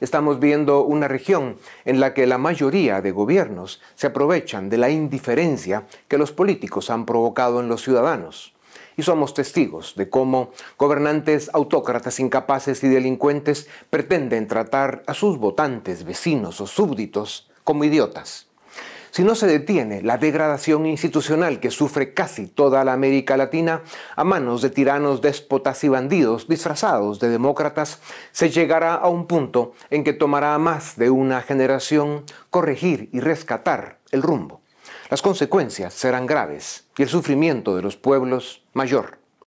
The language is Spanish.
Estamos viendo una región en la que la mayoría de gobiernos se aprovechan de la indiferencia que los políticos han provocado en los ciudadanos. Y somos testigos de cómo gobernantes autócratas incapaces y delincuentes pretenden tratar a sus votantes, vecinos o súbditos como idiotas. Si no se detiene la degradación institucional que sufre casi toda la América Latina a manos de tiranos, déspotas y bandidos disfrazados de demócratas, se llegará a un punto en que tomará más de una generación corregir y rescatar el rumbo. Las consecuencias serán graves y el sufrimiento de los pueblos mayor.